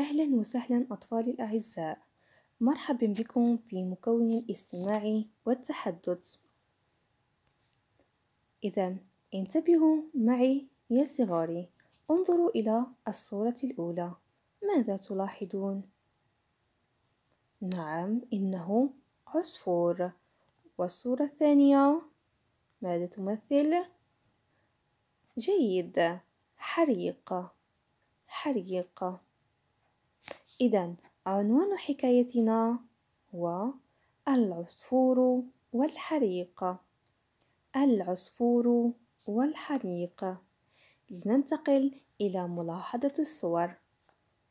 أهلا وسهلا أطفالي الأعزاء مرحبا بكم في مكون الاستماع والتحدث إذا انتبهوا معي يا صغاري انظروا إلى الصورة الأولى ماذا تلاحظون؟ نعم إنه عصفور والصورة الثانية ماذا تمثل؟ جيد حريق حريق إذا عنوان حكايتنا هو العصفور والحريق العصفور والحريق لننتقل إلى ملاحظة الصور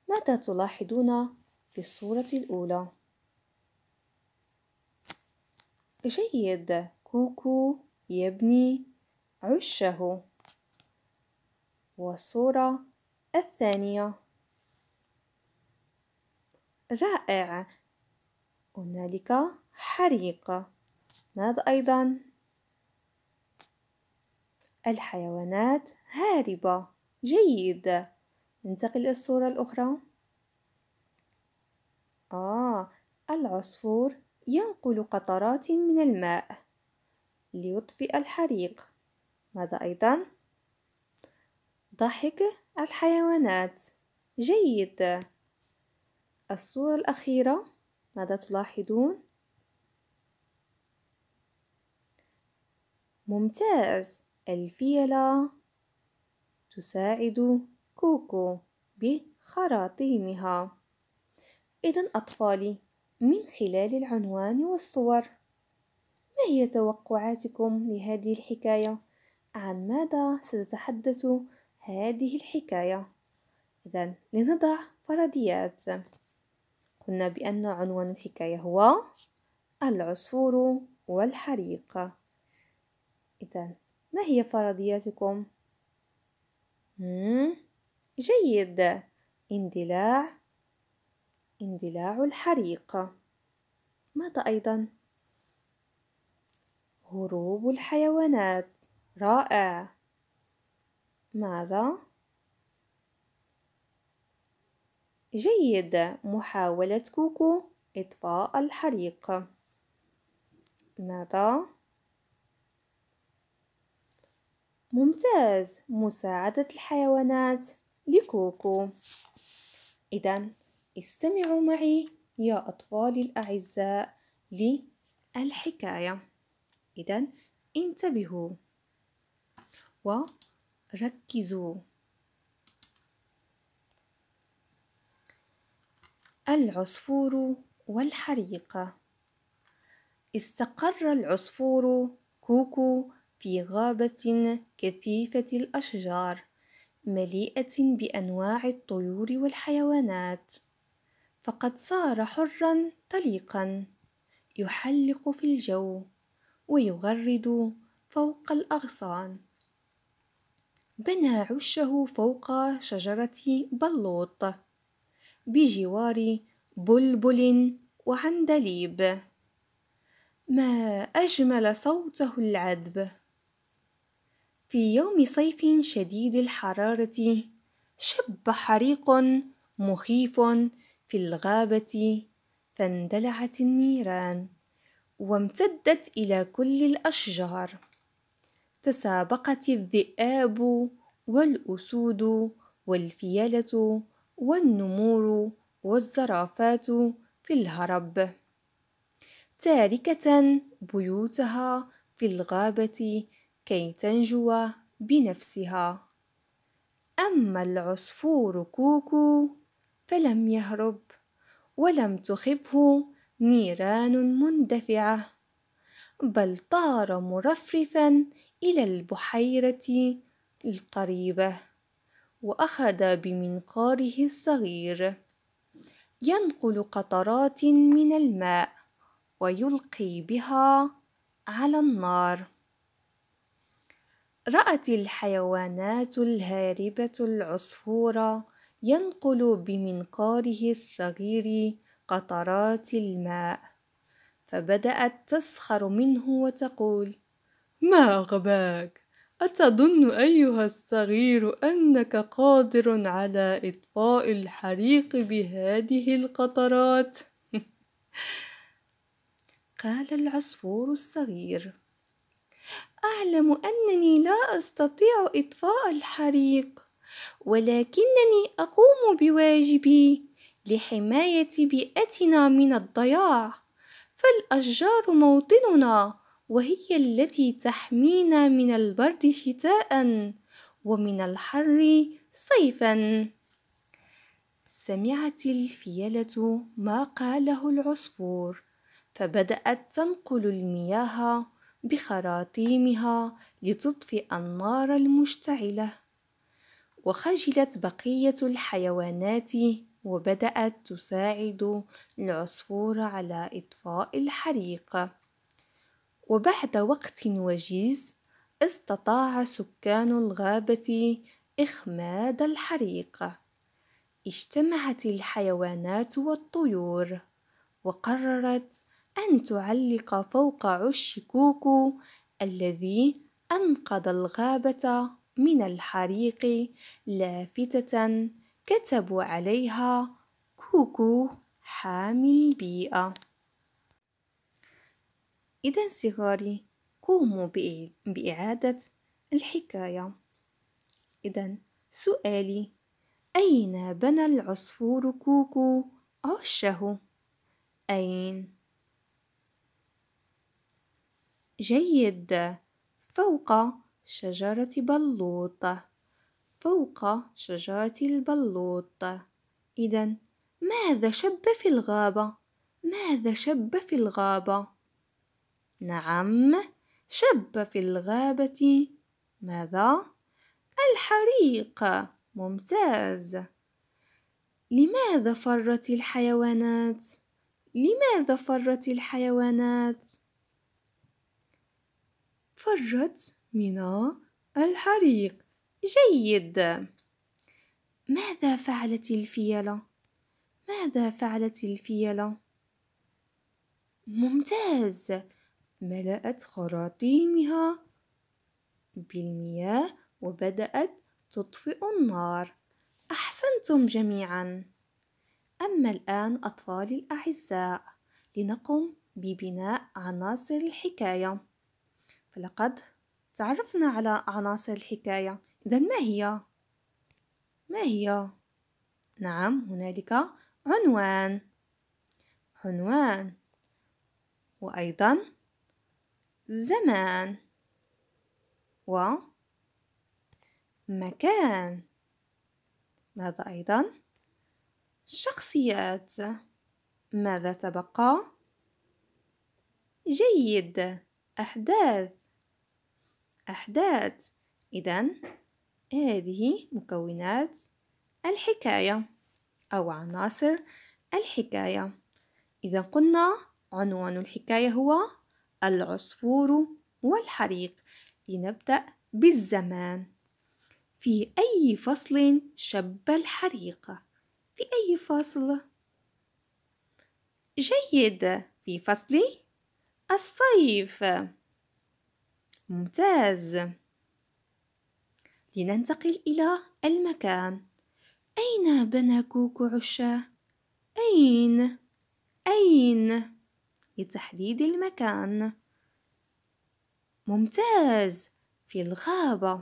ماذا تلاحظون في الصورة الأولى؟ جيد كوكو يبني عشه والصورة الثانية رائع هنالك حريق ماذا أيضا؟ الحيوانات هاربة جيد ننتقل للصورة الأخرى آه العصفور ينقل قطرات من الماء ليطفئ الحريق ماذا أيضا؟ ضحك الحيوانات جيد الصورة الأخيرة ماذا تلاحظون؟ ممتاز الفيلة تساعد كوكو بخراطيمها إذا أطفالي من خلال العنوان والصور ما هي توقعاتكم لهذه الحكاية؟ عن ماذا ستتحدث هذه الحكاية؟ إذا لنضع فرضيات قلنا بأن عنوان الحكاية هو العصفور والحريق إذا ما هي فرضياتكم؟ جيد اندلاع اندلاع الحريق ماذا أيضا؟ هروب الحيوانات رائع ماذا؟ جيد محاولة كوكو إطفاء الحريق ماذا؟ ممتاز مساعدة الحيوانات لكوكو إذا استمعوا معي يا أطفالي الأعزاء للحكاية إذا انتبهوا وركزوا العصفور والحريقة استقر العصفور كوكو في غابة كثيفة الأشجار مليئة بأنواع الطيور والحيوانات فقد صار حرا طليقا يحلق في الجو ويغرد فوق الأغصان بنى عشه فوق شجرة بلوط بجوار بلبل وعندليب ما أجمل صوته العذب في يوم صيف شديد الحرارة شب حريق مخيف في الغابة فاندلعت النيران وامتدت إلى كل الأشجار تسابقت الذئاب والأسود والفيلة والنمور والزرافات في الهرب تاركة بيوتها في الغابة كي تنجو بنفسها أما العصفور كوكو فلم يهرب ولم تخفه نيران مندفعة بل طار مرفرفا إلى البحيرة القريبة وأخذ بمنقاره الصغير ينقل قطرات من الماء ويلقي بها على النار رأت الحيوانات الهاربة العصفور ينقل بمنقاره الصغير قطرات الماء فبدأت تسخر منه وتقول ما أغباك أتظن أيها الصغير أنك قادر على إطفاء الحريق بهذه القطرات؟ قال العصفور الصغير أعلم أنني لا أستطيع إطفاء الحريق ولكنني أقوم بواجبي لحماية بيئتنا من الضياع فالأشجار موطننا وهي التي تحمينا من البرد شتاء ومن الحر صيفا سمعت الفيله ما قاله العصفور فبدات تنقل المياه بخراطيمها لتطفئ النار المشتعله وخجلت بقيه الحيوانات وبدات تساعد العصفور على اطفاء الحريق وبعد وقت وجيز استطاع سكان الغابة إخماد الحريق اجتمعت الحيوانات والطيور وقررت أن تعلق فوق عش كوكو الذي أنقذ الغابة من الحريق لافتة كتبوا عليها كوكو حامي البيئة إذا صغاري قوموا بإعادة الحكاية إذا سؤالي أين بنى العصفور كوكو عشه؟ أين؟ جيد فوق شجرة بلوط فوق شجرة البلوط إذا ماذا شب في الغابة؟ ماذا شب في الغابة؟ نعم شب في الغابة ماذا؟ الحريق ممتاز لماذا فرت الحيوانات؟ لماذا فرت الحيوانات؟ فرت من الحريق جيد ماذا فعلت الفيلة؟ ماذا فعلت الفيلة؟ ممتاز ملأت خراطيمها بالمياه وبدأت تطفئ النار أحسنتم جميعا أما الآن أطفالي الأعزاء لنقم ببناء عناصر الحكاية فلقد تعرفنا على عناصر الحكاية إذا ما هي؟ ما هي؟ نعم هنالك عنوان عنوان وأيضا زمان و مكان ماذا أيضا؟ شخصيات ماذا تبقى؟ جيد أحداث أحداث إذا هذه مكونات الحكاية أو عناصر الحكاية إذا قلنا عنوان الحكاية هو العصفور والحريق لنبدأ بالزمان في أي فصل شب الحريق؟ في أي فصل؟ جيد في فصل الصيف ممتاز لننتقل إلى المكان أين بنى كوكو عشا؟ أين؟ أين؟ لتحديد المكان ممتاز في الغابة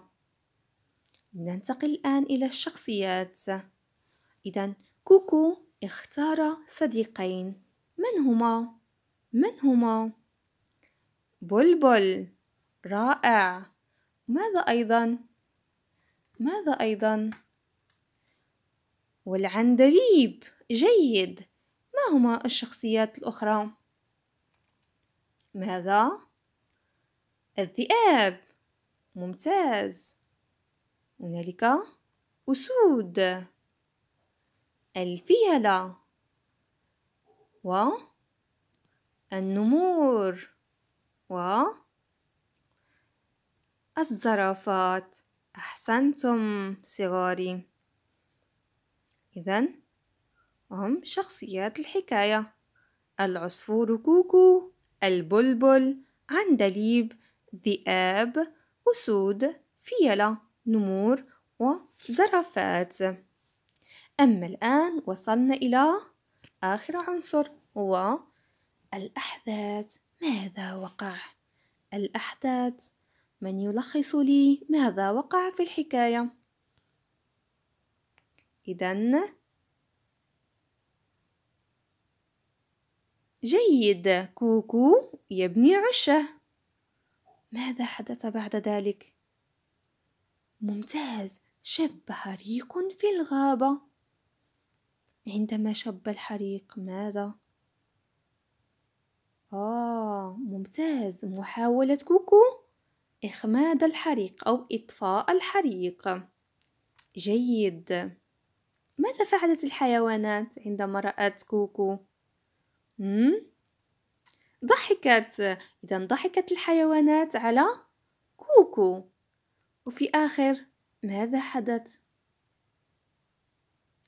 ننتقل الآن إلى الشخصيات إذا كوكو اختار صديقين من هما؟ من هما؟ بلبل رائع ماذا أيضا؟ ماذا أيضا؟ والعندليب جيد ما هما الشخصيات الأخرى؟ ماذا؟ الذئاب ممتاز هنالك أسود الفيلة و النمور و الزرافات أحسنتم صغاري اذن هم شخصيات الحكاية العصفور كوكو البلبل عندليب ذئاب أسود فيلة نمور وزرافات أما الآن وصلنا إلى آخر عنصر هو الأحداث ماذا وقع؟ الأحداث من يلخص لي ماذا وقع في الحكاية؟ إذا جيد كوكو يبني عشه ماذا حدث بعد ذلك ممتاز شب حريق في الغابه عندما شب الحريق ماذا آه ممتاز محاولة كوكو إخماد الحريق أو إطفاء الحريق جيد ماذا فعلت الحيوانات عندما رأت كوكو؟ مم؟ ضحكت إذا ضحكت الحيوانات على كوكو وفي آخر ماذا حدث؟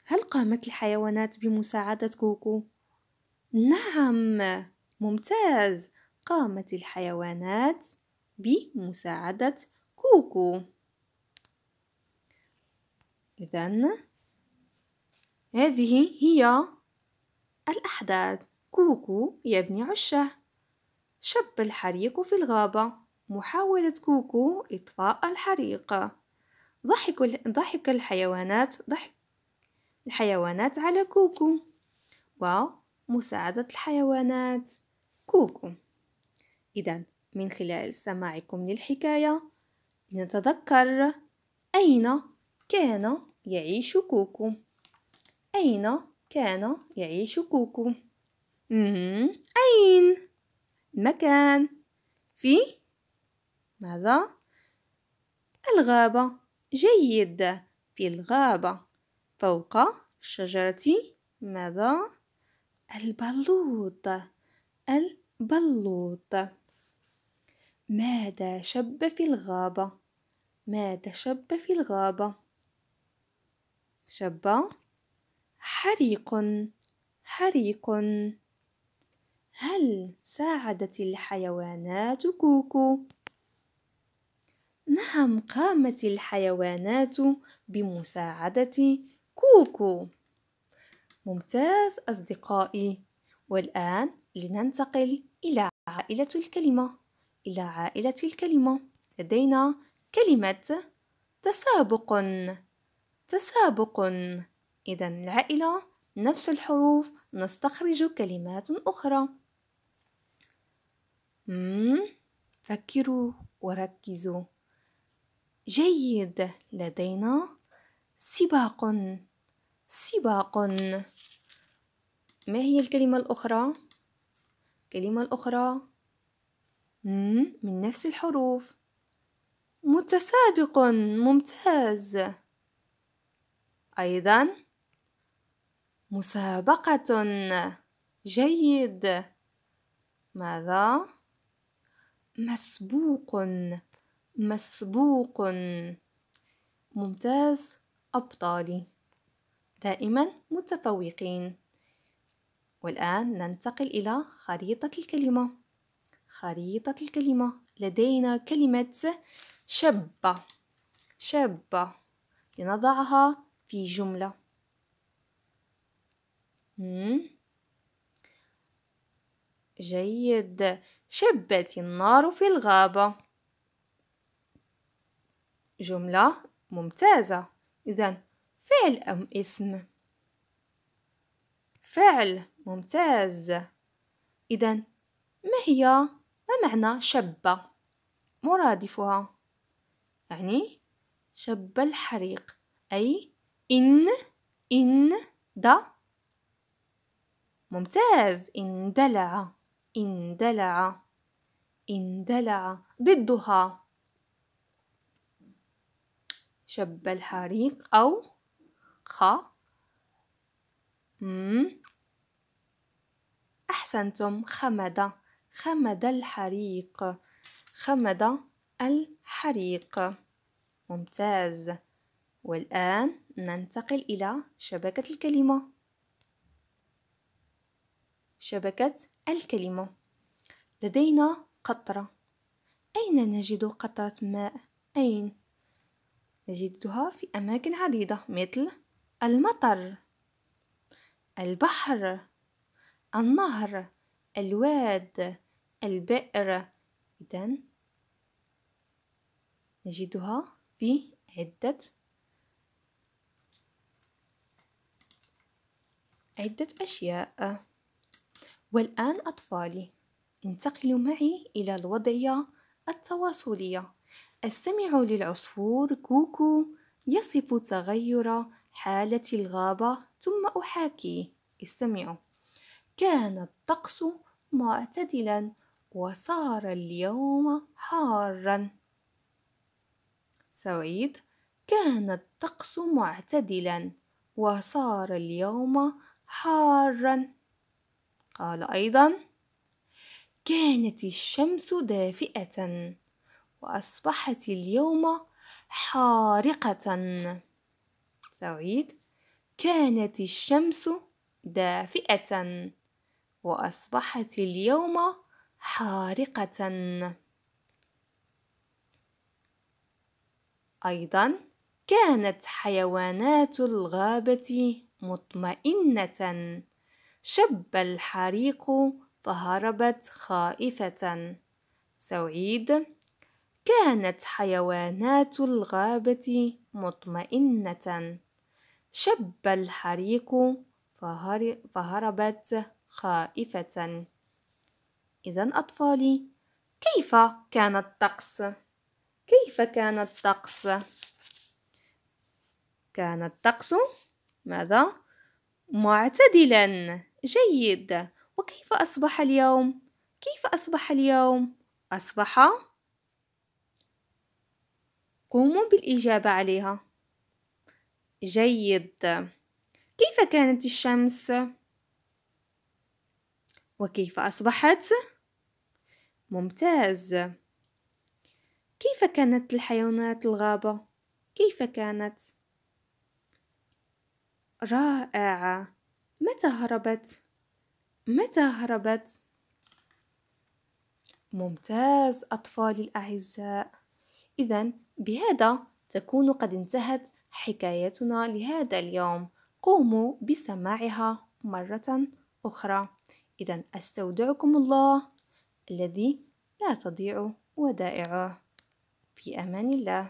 هل قامت الحيوانات بمساعدة كوكو؟ نعم ممتاز قامت الحيوانات بمساعدة كوكو إذا هذه هي الأحداث كوكو يبني عشه شب الحريق في الغابة محاولة كوكو إطفاء الحريق ضحك, ضحك الحيوانات ضحك الحيوانات على كوكو ومساعدة الحيوانات كوكو إذا من خلال سماعكم للحكاية نتذكر أين كان يعيش كوكو أين كان يعيش كوكو أين؟ المكان في ماذا؟ الغابة جيد في الغابة فوق شجرة ماذا؟ البلوط البلوط ماذا شب في الغابة؟ ماذا شب في الغابة؟ شب حريق حريق هل ساعدت الحيوانات كوكو؟ نعم قامت الحيوانات بمساعدة كوكو ممتاز أصدقائي والآن لننتقل إلى عائلة الكلمة إلى عائلة الكلمة لدينا كلمة تسابق تسابق إذا العائلة نفس الحروف نستخرج كلمات أخرى فكروا وركزوا جيد لدينا سباق سباق ما هي الكلمة الأخرى؟ الكلمة الأخرى من نفس الحروف متسابق ممتاز أيضاً مسابقة جيد ماذا مسبوق مسبوق ممتاز أبطالي دائما متفوقين والآن ننتقل إلى خريطة الكلمة خريطة الكلمة لدينا كلمة شبة شبة لنضعها في جملة جيد شبت النار في الغابة جملة ممتازة إذا فعل أم اسم فعل ممتاز إذا ما هي ما معنى شب مرادفها يعني شب الحريق أي إن إن دا ممتاز اندلع اندلع اندلع ضدها شب الحريق أو خ مم. أحسنتم خمد خمد الحريق خمد الحريق ممتاز والآن ننتقل إلى شبكة الكلمة شبكة الكلمة لدينا قطرة أين نجد قطرة ماء؟ أين؟ نجدها في أماكن عديدة مثل المطر البحر النهر الواد البئر إذا نجدها في عدة عدة أشياء والآن أطفالي انتقلوا معي إلى الوضعية التواصلية استمعوا للعصفور كوكو يصف تغير حالة الغابة ثم أحاكيه استمعوا كان الطقس معتدلا وصار اليوم حارا سعيد كان الطقس معتدلا وصار اليوم حارا قال أيضا كانت الشمس دافئة وأصبحت اليوم حارقة سعيد كانت الشمس دافئة وأصبحت اليوم حارقة أيضا كانت حيوانات الغابة مطمئنة شب الحريق فهربت خائفة سعيد كانت حيوانات الغابة مطمئنة شب الحريق فهربت خائفة إذا أطفالي كيف كان الطقس؟ كيف كان الطقس؟ كان الطقس ماذا؟ معتدلا جيد وكيف أصبح اليوم؟ كيف أصبح اليوم؟ أصبح قوموا بالإجابة عليها جيد كيف كانت الشمس؟ وكيف أصبحت؟ ممتاز كيف كانت الحيوانات الغابة؟ كيف كانت؟ رائعة متى هربت متى هربت ممتاز اطفالي الاعزاء اذا بهذا تكون قد انتهت حكايتنا لهذا اليوم قوموا بسماعها مره اخرى اذا استودعكم الله الذي لا تضيع ودائعه في امان الله